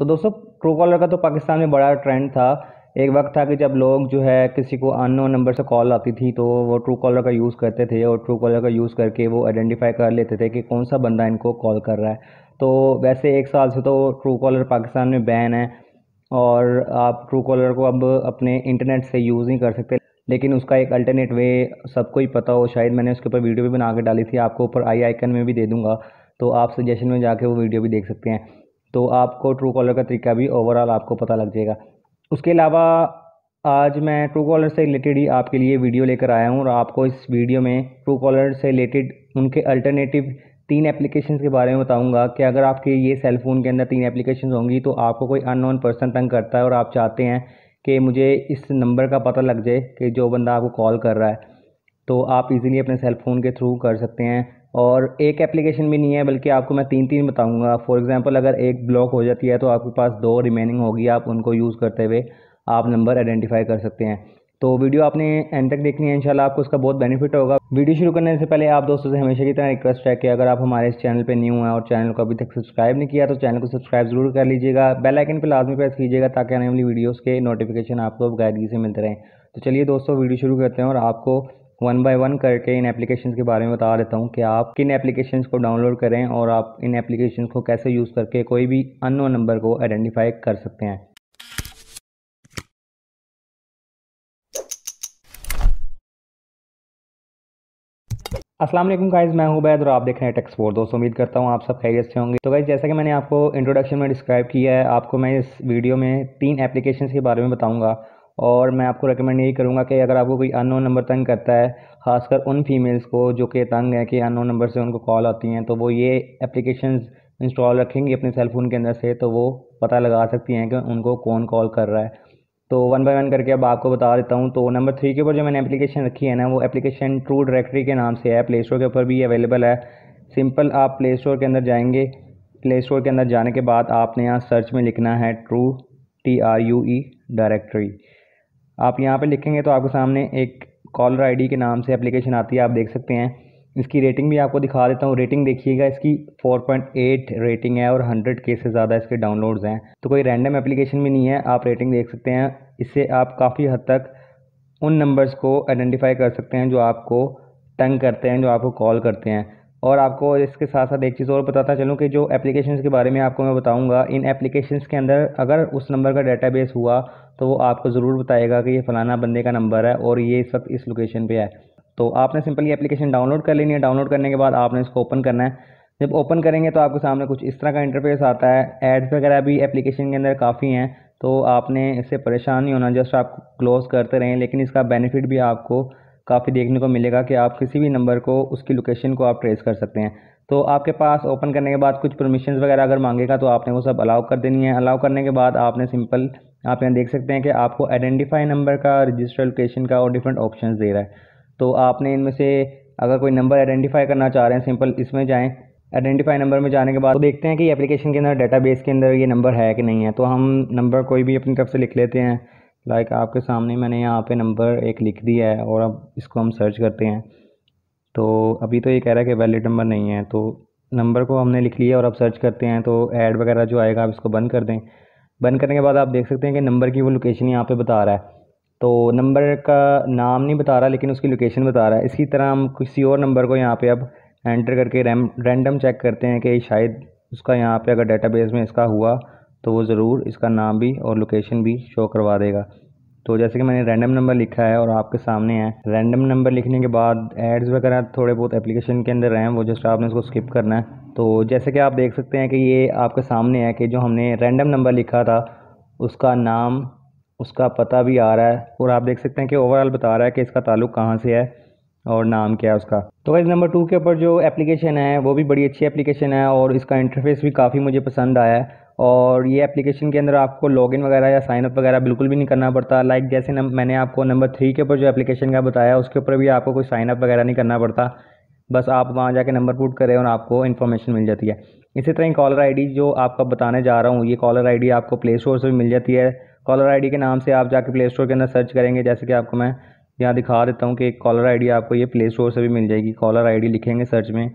तो दोस्तों true Truecaller का तो पाकिस्तान में बड़ा ट्रेंड था एक वक्त था कि जब लोग जो है किसी को अननो नंबर से कॉल आती थी तो वो ट्रू कॉलर का यूज़ करते थे और ट्रू कॉलर का यूज़ करके वो आइडेंटिफाई कर लेते थे कि कौन सा बंदा इनको कॉल कर रहा है तो वैसे एक साल से तो ट्रू कॉलर पाकिस्तान में बैन है और आप ट्रू कॉलर को अब अपने इंटरनेट से यूज़ नहीं कर सकते लेकिन उसका एक अल्टरनेट वे सबको ही पता हो शायद मैंने उसके ऊपर वीडियो भी बना के डाली थी आपको ऊपर आई आइकन में भी दे दूँगा तो आप सजेशन में जाके वो वीडियो भी देख सकते हैं तो आपको ट्रू कॉलर का तरीका भी ओवरऑल आपको पता लग जाएगा उसके अलावा आज मैं ट्रू कॉलर से रिलेटेड ही आपके लिए वीडियो लेकर आया हूँ और आपको इस वीडियो में ट्रू कॉलर से रिलेटेड उनके अल्टरनेटिव तीन एप्लीकेशन के बारे में बताऊंगा कि अगर आपके ये सेल फ़ोन के अंदर तीन एप्लीकेशन होंगी तो आपको कोई अननोन पर्सन तंग करता है और आप चाहते हैं कि मुझे इस नंबर का पता लग जाए कि जो बंदा आपको कॉल कर रहा है तो आप इजीली अपने सेल फ़ोन के थ्रू कर सकते हैं और एक एप्लीकेशन भी नहीं है बल्कि आपको मैं तीन तीन बताऊंगा फॉर एग्ज़ाम्पल अगर एक ब्लॉक हो जाती है तो आपके पास दो रिमेनिंग होगी आप उनको यूज़ करते हुए आप नंबर आइडेंटिफाई कर सकते हैं तो वीडियो आपने एंड तक देखनी है इंशाल्लाह आपको उसका बहुत बेनिफिट होगा वीडियो शुरू करने से पहले आप दोस्तों से हमेशा की तरह रिक्वेस्ट है कि अगर आप हमारे इस चैनल पर न्यू हैं और चैनल को अभी तक सब्सक्राइब नहीं किया तो चैनल को सब्सक्राइब जरूर कर लीजिएगा बेल आइकन पर लाजमी प्रेस कीजिएगा ताकि आने वाली वीडियोज़ के नोटिफिकेशन आपको गायदगी से मिलते रहें तो चलिए दोस्तों वीडियो शुरू करते हैं और आपको वन बाय वन करके इन एप्लीकेशन के बारे में बता देता हूँ कि आप किन एप्लीकेशन को डाउनलोड करें और आप इन एप्लीकेशन को कैसे यूज़ करके कोई भी अननोन नंबर को आइडेंटिफाई कर सकते हैं असलम गाइज मैं हूं बैद और आप देख रहे हैं टेक्स फोर दोस्तों उम्मीद करता हूं आप सब खैरियत से होंगे तो गाइज जैसा कि मैंने आपको इंट्रोडक्शन में डिस्क्राइब किया है आपको मैं इस वीडियो में तीन एप्लीकेशन के बारे में बताऊंगा और मैं आपको रिकमेंड यही करूँगा कि अगर आपको कोई अननोन नंबर तंग करता है ख़ासकर उन फीमेल्स को जो कि तंग है कि अननोन नंबर से उनको कॉल आती हैं तो वो ये एप्लीकेशन इंस्टॉल रखेंगी अपने सेल फ़ोन के अंदर से तो वो पता लगा सकती हैं कि उनको कौन कॉल कर रहा है तो वन बाय वन करके अब आपको बता देता हूँ तो नंबर थ्री के ऊपर जो मैंने एप्लीकेशन रखी है ना वो एप्लीकेशन ट्रू डायरेक्टरी के नाम से है प्ले स्टोर के ऊपर भी अवेलेबल है सिंपल आप प्ले स्टोर के अंदर जाएंगे प्ले स्टोर के अंदर जाने के बाद आपने यहाँ सर्च में लिखना है true T R U E directory आप यहाँ पर लिखेंगे तो आपके सामने एक कॉलर आई के नाम से अप्लीकेशन आती है आप देख सकते हैं इसकी रेटिंग भी आपको दिखा देता हूँ रेटिंग देखिएगा इसकी 4.8 रेटिंग है और 100 के से ज़्यादा इसके डाउनलोड्स हैं तो कोई रैंडम एप्लीकेशन भी नहीं है आप रेटिंग देख सकते हैं इससे आप काफ़ी हद तक उन नंबर्स को आइडेंटिफाई कर सकते हैं जो आपको तंग करते हैं जो आपको कॉल करते हैं और आपको इसके साथ साथ एक चीज़ और बताता चलूँ कि जो एप्लीकेशन के बारे में आपको मैं बताऊँगा इन एप्लीकेशंस के अंदर अगर उस नंबर का डेटाबेस हुआ तो वो आपको ज़रूर बताएगा कि ये फ़लाना बंदे का नंबर है और ये इस वक्त इस लोकेशन पे है तो आपने सिंपली एप्लीकेशन डाउनलोड कर लेनी है डाउनलोड करने के बाद आपने इसको ओपन करना है जब ओपन करेंगे तो आपके सामने कुछ इस तरह का इंटरफेस आता है एड्स वगैरह भी एप्लीकेशन के अंदर काफ़ी हैं तो आपने इससे परेशान नहीं होना जस्ट आप क्लोज़ करते रहें लेकिन इसका बेनिफिट भी आपको काफ़ी देखने को मिलेगा कि आप किसी भी नंबर को उसकी लोकेशन को आप ट्रेस कर सकते हैं तो आपके पास ओपन करने के बाद कुछ परमिशन वगैरह अगर मांगेगा तो आपने वो सब अलाउ कर देनी है अलाउ करने के बाद आपने सिंपल आप यहाँ देख सकते हैं कि आपको आइडेंटिफाई नंबर का रजिस्टर लोकेशन का और डिफरेंट ऑप्शन दे रहा है तो आपने इनमें से अगर कोई नंबर आइडेंटिफाई करना चाह रहे हैं सिंपल इसमें जाएँ आइडेंटिफाई नंबर में जाने के बाद तो देखते हैं कि एप्लीकेशन के अंदर डेटाबेस के अंदर ये नंबर है कि नहीं है तो हम नंबर कोई भी अपनी तरफ से लिख लेते हैं लाइक like आपके सामने मैंने यहाँ पे नंबर एक लिख दिया है और अब इसको हम सर्च करते हैं तो अभी तो ये कह रहा है कि वैलिड नंबर नहीं है तो नंबर को हमने लिख लिया और अब सर्च करते हैं तो ऐड वगैरह जो आएगा आप इसको बंद कर दें बंद करने के बाद आप देख सकते हैं कि नंबर की वो लोकेशन यहाँ पे बता रहा है तो नंबर का नाम नहीं बता रहा लेकिन उसकी लोकेशन बता रहा है इसी तरह हम किसी और नंबर को यहाँ पर अब एंटर करके रैम रैंडम चेक करते हैं कि शायद उसका यहाँ पर अगर डेटाबेस में इसका हुआ तो वो ज़रूर इसका नाम भी और लोकेशन भी शो करवा देगा तो जैसे कि मैंने रैंडम नंबर लिखा है और आपके सामने है रैंडम नंबर लिखने के बाद एड्स वगैरह थोड़े बहुत एप्लीकेशन के अंदर रहें वो जस्ट आपने उसको स्किप करना है तो जैसे कि आप देख सकते हैं कि ये आपके सामने है कि जो हमने रैंडम नंबर लिखा था उसका नाम उसका पता भी आ रहा है और आप देख सकते हैं कि ओवरऑल बता रहा है कि इसका ताल्लुक कहाँ से है और नाम क्या है उसका तो वैसे नंबर टू के ऊपर जो एप्लीकेशन है वो भी बड़ी अच्छी एप्लीकेशन है और इसका इंटरफेस भी काफ़ी मुझे पसंद आया है और ये एप्लीकेशन के अंदर आपको लॉगिन वगैरह या साइनअप वगैरह बिल्कुल भी नहीं करना पड़ता लाइक जैसे नम, मैंने आपको नंबर थ्री के ऊपर जो एप्लीकेशन का बताया उसके ऊपर भी आपको कोई साइनअप वगैरह नहीं करना पड़ता बस आप वहाँ जाके नंबर पुट करें और आपको इन्फॉर्मेशन मिल जाती है इसी तरह कॉलर आई जो आपका बताने जा रहा हूँ ये कॉलर आई आपको प्ले स्टोर से भी मिल जाती है कॉलर आई के नाम से आप जाके प्ले स्टोर के अंदर सर्च करेंगे जैसे कि आपको मैं यहाँ दिखा देता हूँ कि कॉलर आई आपको ये प्ले स्टोर से भी मिल जाएगी कॉलर आई लिखेंगे सर्च में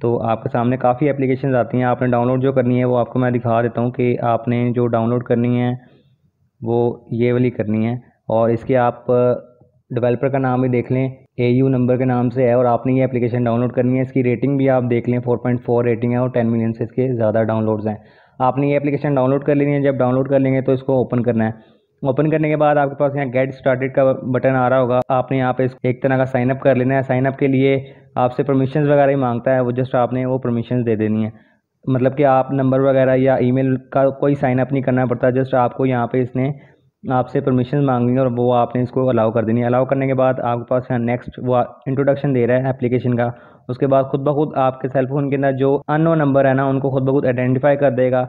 तो आपके सामने काफ़ी एप्लीकेशन आती हैं आपने डाउनलोड जो करनी है वो आपको मैं दिखा देता हूँ कि आपने जो डाउनलोड करनी है वो ये वाली करनी है और इसके आप डेवलपर का नाम भी देख लें ए यू नंबर के नाम से है और आपने ये एप्लीकेशन डाउनलोड करनी है इसकी रेटिंग भी आप देख लें 4.4 रेटिंग है और 10 मिलियन से इसके ज़्यादा डाउनलोड्स हैं आपने ये एप्लीकेशन डाउनलोड कर लेनी है जब डाउनलोड कर लेंगे तो इसको ओपन करना है ओपन करने के बाद आपके पास यहाँ गेट स्टार्टेड का बटन आ रहा होगा आपने यहाँ पे एक तरह का साइनअप कर लेना है साइनअप के लिए आपसे परमिशन वगैरह ही मांगता है वो जस्ट आपने वो परमिशन दे देनी है मतलब कि आप नंबर वगैरह या ई का कोई साइनअप नहीं करना पड़ता जस्ट आपको यहाँ पे इसने आपसे परमिशन मांगनी है और वो आपने इसको अलाउ कर देनी है अलाउ करने के बाद आपके पास यहाँ नेक्स्ट वो इंट्रोडक्शन दे रहा है एप्लीकेशन का उसके बाद खुद ब खुद आपके सेल फोन के अंदर जो अननोन नंबर है ना उनको खुद ब खुद आइडेंटिफाई कर देगा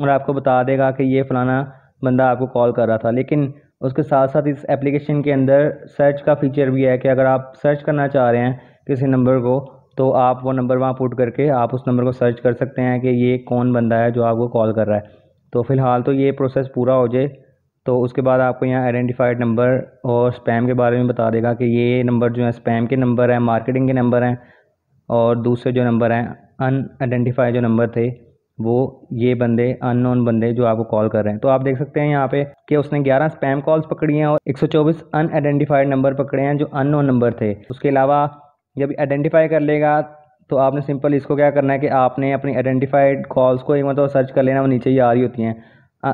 और आपको बता देगा कि ये फ़लाना बंदा आपको कॉल कर रहा था लेकिन उसके साथ साथ इस एप्लीकेशन के अंदर सर्च का फीचर भी है कि अगर आप सर्च करना चाह रहे हैं किसी नंबर को तो आप वो नंबर वहाँ पुट करके आप उस नंबर को सर्च कर सकते हैं कि ये कौन बंदा है जो आपको कॉल कर रहा है तो फ़िलहाल तो ये प्रोसेस पूरा हो जाए तो उसके बाद आपको यहाँ आइडेंटिफाइड नंबर और स्पैम के बारे में बता देगा कि ये नंबर जो है स्पैम के नंबर हैं मार्केटिंग के नंबर हैं और दूसरे जो नंबर हैं अन आइडेंटिफाइड जो नंबर थे वो ये बंदे अननोन बंदे जो आपको कॉल कर रहे हैं तो आप देख सकते हैं यहाँ पे कि उसने 11 स्पैम कॉल्स पकड़ी हैं और 124 अनआइडेंटिफाइड नंबर पकड़े हैं जो अननोन नंबर थे उसके अलावा जब आइडेंटिफाई कर लेगा तो आपने सिंपल इसको क्या करना है कि आपने अपनी आइडेंटिफाइड कॉल्स को एक मतलब तो सर्च कर लेना वो नीचे ही आ रही होती हैं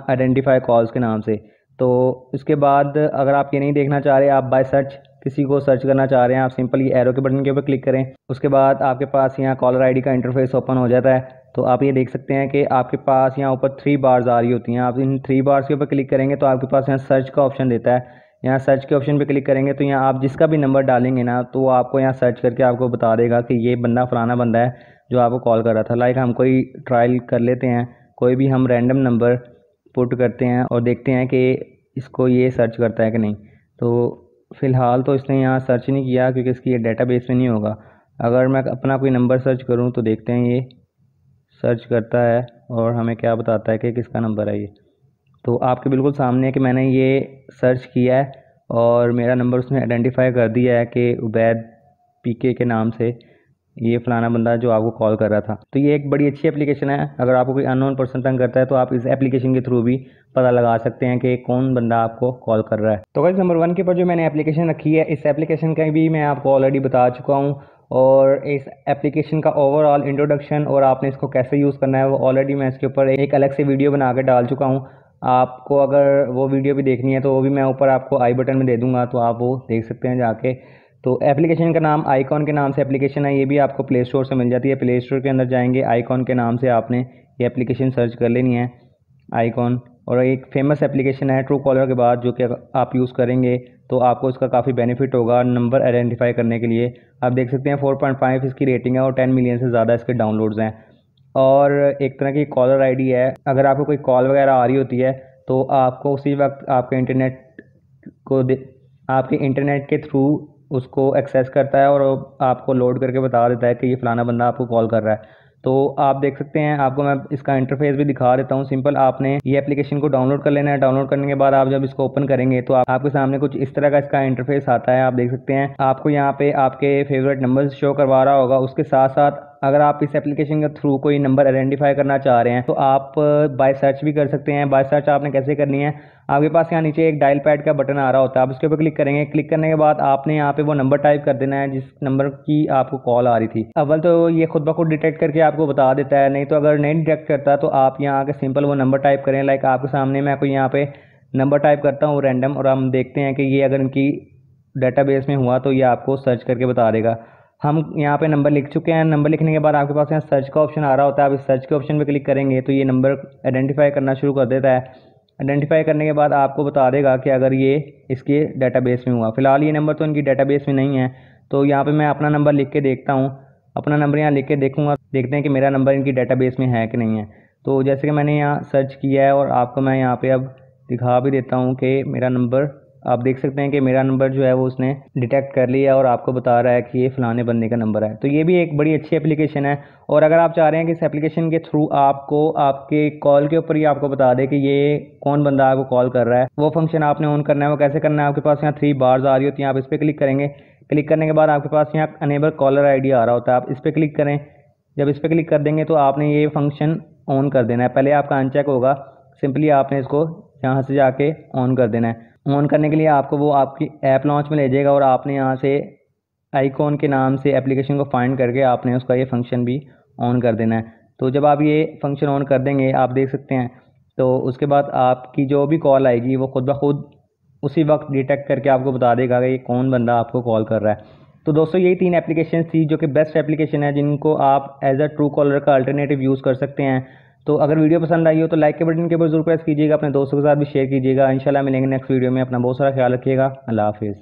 आइडेंटिफाई कॉल्स के नाम से तो इसके बाद अगर आप ये नहीं देखना चाह रहे आप बाय सर्च किसी को सर्च करना चाह रहे हैं आप सिंपली एरो के बटन के ऊपर क्लिक करें उसके बाद आपके पास यहाँ कॉलर आई का इंटरफेस ओपन हो जाता है तो आप ये देख सकते हैं कि आपके पास यहाँ ऊपर थ्री बार्स आ रही होती हैं आप इन थ्री बार्स के ऊपर क्लिक करेंगे तो आपके पास यहाँ सर्च का ऑप्शन देता है यहाँ सर्च के ऑप्शन पे क्लिक करेंगे तो यहाँ आप जिसका भी नंबर डालेंगे ना तो आपको यहाँ सर्च करके आपको बता देगा कि ये बंदा फलाना बंदा है जो आपको कॉल कर रहा था लाइक हम कोई ट्रायल कर लेते हैं कोई भी हम रैंडम नंबर पुट करते हैं और देखते हैं कि इसको ये सर्च करता है कि नहीं तो फ़िलहाल तो इसने यहाँ सर्च नहीं किया क्योंकि इसकी ये बेस में नहीं होगा अगर मैं अपना कोई नंबर सर्च करूँ तो देखते हैं ये सर्च करता है और हमें क्या बताता है कि किसका नंबर है ये तो आपके बिल्कुल सामने है कि मैंने ये सर्च किया है और मेरा नंबर उसने आइडेंटिफाई कर दिया है कि उबैद पीके के नाम से ये फलाना बंदा जो आपको कॉल कर रहा था तो ये एक बड़ी अच्छी एप्लीकेशन है अगर आपको कोई अननोन पर्सन तंग करता है तो आप इस एप्लीकेशन के थ्रू भी पता लगा सकते हैं कि कौन बंदा आपको कॉल कर रहा है तो गाइस नंबर वन के ऊपर जो मैंने एप्लीकेशन रखी है इस एप्लीकेशन का भी मैं आपको ऑलरेडी बता चुका हूँ और इस एप्लीकेशन का ओवरऑल इंट्रोडक्शन और आपने इसको कैसे यूज़ करना है वो ऑलरेडी मैं इसके ऊपर एक अलग से वीडियो बना कर डाल चुका हूँ आपको अगर वो वीडियो भी देखनी है तो वो भी मैं ऊपर आपको आई बटन में दे दूँगा तो आप वो देख सकते हैं जाके तो एप्लीकेशन का नाम आइकॉन के नाम से एप्लीकेशन है ये भी आपको प्ले स्टोर से मिल जाती है प्ले स्टोर के अंदर जाएंगे आइकॉन के नाम से आपने ये एप्लीकेशन सर्च कर लेनी है आइकॉन और एक फेमस एप्लीकेशन है ट्रू कॉलर के बाद जो कि आप यूज़ करेंगे तो आपको इसका काफ़ी बेनिफिट होगा नंबर आइडेंटिफाई करने के लिए आप देख सकते हैं फोर इसकी रेटिंग है और टेन मिलियन से ज़्यादा इसके डाउनलोड्स हैं और एक तरह की कॉलर आई है अगर आपको कोई कॉल वगैरह आ रही होती है तो आपको उसी वक्त आपके इंटरनेट को दे आपके इंटरनेट के थ्रू उसको एक्सेस करता है और आपको लोड करके बता देता है कि ये फ़लाना बंदा आपको कॉल कर रहा है तो आप देख सकते हैं आपको मैं इसका इंटरफेस भी दिखा देता हूँ सिंपल आपने ये एप्लीकेशन को डाउनलोड कर लेना है डाउनलोड करने के बाद आप जब इसको ओपन करेंगे तो आप, आपके सामने कुछ इस तरह का इसका इंटरफेस आता है आप देख सकते हैं आपको यहाँ पे आपके फेवरेट नंबर शो करवा रहा होगा उसके साथ साथ अगर आप इस एप्लीकेशन के थ्रू कोई नंबर आइडेंटिफाई करना चाह रहे हैं तो आप बाय uh, सर्च भी कर सकते हैं बाय सर्च आपने कैसे करनी है आपके पास यहाँ नीचे एक डायल पैड का बटन आ रहा होता है आप उसके ऊपर क्लिक करेंगे क्लिक करने के बाद आपने यहाँ पे वो नंबर टाइप कर देना है जिस नंबर की आपको कॉल आ रही थी अव्वल तो ये खुद ब खुद डिटेक्ट करके आपको बता देता है नहीं तो अगर नहीं डिटेक्ट करता तो आप यहाँ आके सिंपल वो नंबर टाइप करें लाइक आपके सामने मैं कोई यहाँ पे नंबर टाइप करता हूँ रैंडम और हम देखते हैं कि ये अगर इनकी डेटाबेस में हुआ तो ये आपको सर्च करके बता देगा हम यहाँ पे नंबर लिख चुके हैं नंबर लिखने के बाद आपके पास यहाँ सर्च का ऑप्शन आ रहा होता है आप इस सर्च के ऑप्शन पे क्लिक करेंगे तो ये नंबर आइडेंटिफाई करना शुरू कर देता है आइडेंटिफाई करने के बाद आपको बता देगा कि अगर ये इसके डेटाबेस में हुआ फिलहाल ये नंबर तो इनकी डेटाबेस में नहीं है तो यहाँ पर मैं अपना नंबर लिख के देखता हूँ अपना नंबर यहाँ लिख के देखूँगा देखते हैं कि मेरा नंबर इनकी डाटा में है कि नहीं है तो जैसे कि मैंने यहाँ सर्च किया है और आपको मैं यहाँ पर अब दिखा भी देता हूँ कि मेरा नंबर आप देख सकते हैं कि मेरा नंबर जो है वो उसने डिटेक्ट कर लिया और आपको बता रहा है कि ये फ़लाने बंदे का नंबर है तो ये भी एक बड़ी अच्छी एप्लीकेशन है और अगर आप चाह रहे हैं कि इस एप्लीकेशन के थ्रू आपको आपके कॉल के ऊपर ही आपको बता दे कि ये कौन बंदा आपको कॉल कर रहा है वो फंक्शन आपने ऑन करना है वो कैसे करना है आपके पास यहाँ थ्री बार्स आ रही होती हैं आप इस पर क्लिक करेंगे क्लिक करने के बाद आपके पास यहाँ अनेबल कॉलर आई आ रहा होता है आप इस पर क्लिक करें जब इस पर क्लिक कर देंगे तो आपने ये फंक्शन ऑन कर देना है पहले आपका अनचेक होगा सिंपली आपने इसको यहाँ से जाके ऑन कर देना है ऑन करने के लिए आपको वो आपकी ऐप लॉन्च में ले जाएगा और आपने यहाँ से आइकॉन के नाम से एप्लीकेशन को फाइंड करके आपने उसका ये फंक्शन भी ऑन कर देना है तो जब आप ये फंक्शन ऑन कर देंगे आप देख सकते हैं तो उसके बाद आपकी जो भी कॉल आएगी वो खुद ब खुद उसी वक्त डिटेक्ट करके आपको बता देगा कि कौन बंदा आपको कॉल कर रहा है तो दोस्तों यही तीन एप्लीकेशन थी जो कि बेस्ट एप्लीकेशन है जिनको आप एज अ ट्रू कॉलर का अल्टरनेटिव यूज़ कर सकते हैं तो अगर वीडियो पसंद आई हो तो लाइक के बटन के ऊपर जरूर प्रेस कीजिएगा अपने दोस्तों के साथ भी शेयर कीजिएगा इंशाल्लाह मिलेंगे नेक्स्ट वीडियो में अपना बहुत सारा ख्याल रखिएगा अल्लाह हाफिज़